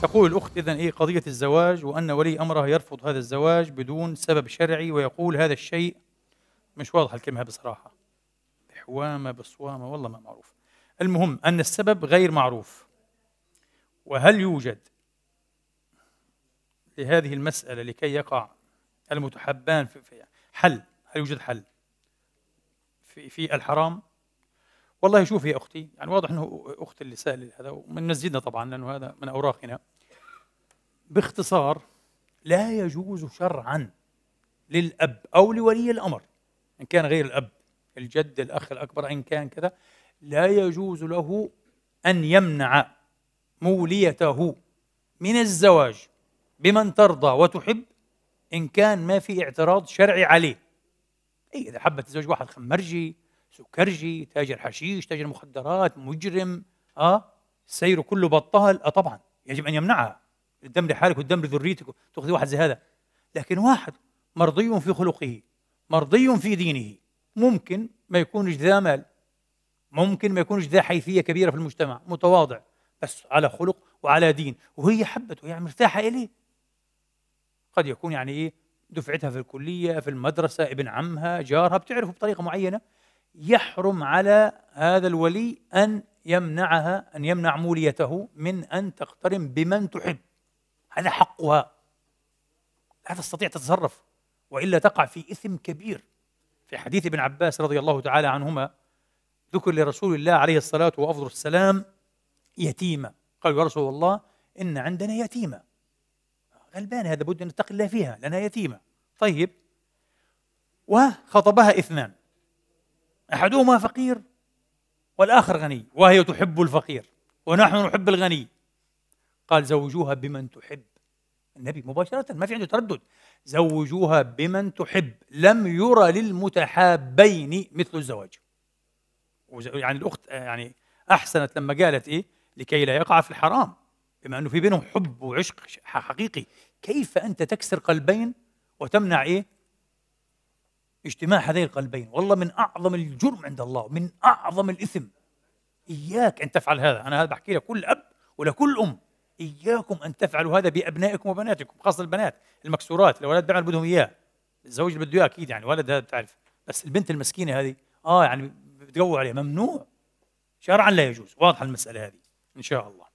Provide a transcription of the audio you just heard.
تقول الأخت إذا إيه قضية الزواج وأن ولي أمرها يرفض هذا الزواج بدون سبب شرعي ويقول هذا الشيء مش واضحة الكلمة بصراحة حوامة بصوامة والله ما معروف المهم أن السبب غير معروف وهل يوجد لهذه المسألة لكي يقع المتحبان في حل هل يوجد حل في, في الحرام والله شوف يا اختي يعني واضح انه اخت اللي سال هذا ومن مسجدنا طبعا لانه هذا من اوراقنا باختصار لا يجوز شرعا للاب او لولي الامر ان كان غير الاب الجد الاخ الاكبر ان كان كذا لا يجوز له ان يمنع موليته من الزواج بمن ترضى وتحب ان كان ما في اعتراض شرعي عليه اي اذا حبت تزوج واحد خمرجي سكرجي تاجر حشيش تاجر مخدرات مجرم اه سيره كله بطال اه طبعا يجب ان يمنعها الدم لحالك والدم لذريتك تاخذي واحد زي هذا لكن واحد مرضي في خلقه مرضي في دينه ممكن ما يكونش ذا مال ممكن ما يكونش ذا حيثيه كبيره في المجتمع متواضع بس على خلق وعلى دين وهي حبته يعني مرتاحه اليه قد يكون يعني ايه دفعتها في الكليه في المدرسه ابن عمها جارها بتعرفه بطريقه معينه يحرم على هذا الولي أن يمنعها أن يمنع موليته من أن تقترن بمن تحب هذا حقها لا تستطيع تتصرف وإلا تقع في إثم كبير في حديث ابن عباس رضي الله تعالى عنهما ذكر لرسول الله عليه الصلاة وأفضل السلام يتيمة قال يا رسول الله إن عندنا يتيمة غلبان هذا بد أن نتقي الله فيها لأنها يتيمة طيب وخطبها اثنان احدهما فقير والاخر غني وهي تحب الفقير ونحن نحب الغني قال زوجوها بمن تحب النبي مباشرة ما في عنده تردد زوجوها بمن تحب لم يرى للمتحابين مثل الزواج يعني الأخت آه، يعني أحسنت لما قالت إيه لكي لا يقع في الحرام بما أنه في بينهم حب وعشق حقيقي كيف أنت تكسر قلبين وتمنع إيه اجتماع هذين القلبين والله من أعظم الجرم عند الله من أعظم الإثم إياك أن تفعل هذا أنا هذا بحكي لكل أب ولكل أم إياكم أن تفعلوا هذا بأبنائكم وبناتكم خاصة البنات المكسورات الأولاد بيعمل بدهم إياه الزوج اللي بده إياه أكيد يعني ولد هذا بتعرف بس البنت المسكينة هذه آه يعني بتقوى عليها ممنوع شرعا لا يجوز واضحة المسألة هذه إن شاء الله